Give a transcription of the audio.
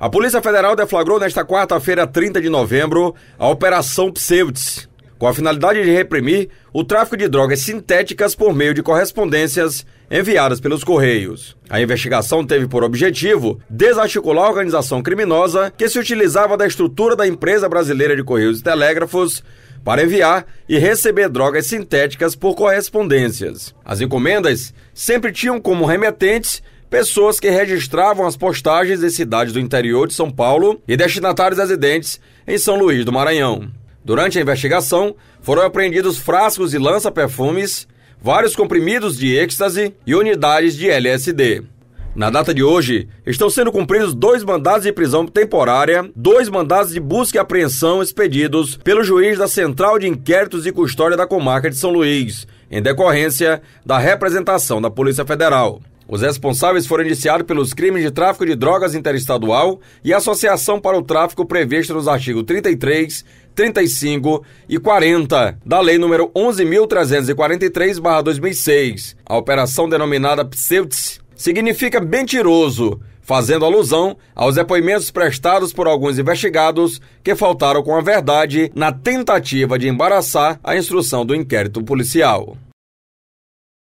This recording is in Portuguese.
A Polícia Federal deflagrou nesta quarta-feira, 30 de novembro, a Operação Pseudes, com a finalidade de reprimir o tráfico de drogas sintéticas por meio de correspondências enviadas pelos Correios. A investigação teve por objetivo desarticular a organização criminosa que se utilizava da estrutura da empresa brasileira de Correios e Telégrafos para enviar e receber drogas sintéticas por correspondências. As encomendas sempre tinham como remetentes pessoas que registravam as postagens em cidades do interior de São Paulo e destinatários residentes em São Luís do Maranhão. Durante a investigação, foram apreendidos frascos e lança-perfumes, vários comprimidos de êxtase e unidades de LSD. Na data de hoje, estão sendo cumpridos dois mandados de prisão temporária, dois mandados de busca e apreensão expedidos pelo juiz da Central de Inquéritos e Custódia da Comarca de São Luís, em decorrência da representação da Polícia Federal. Os responsáveis foram indiciados pelos crimes de tráfico de drogas interestadual e associação para o tráfico previsto nos artigos 33, 35 e 40 da Lei nº 11.343/2006. A operação denominada Pseutis significa mentiroso, fazendo alusão aos depoimentos prestados por alguns investigados que faltaram com a verdade na tentativa de embaraçar a instrução do inquérito policial.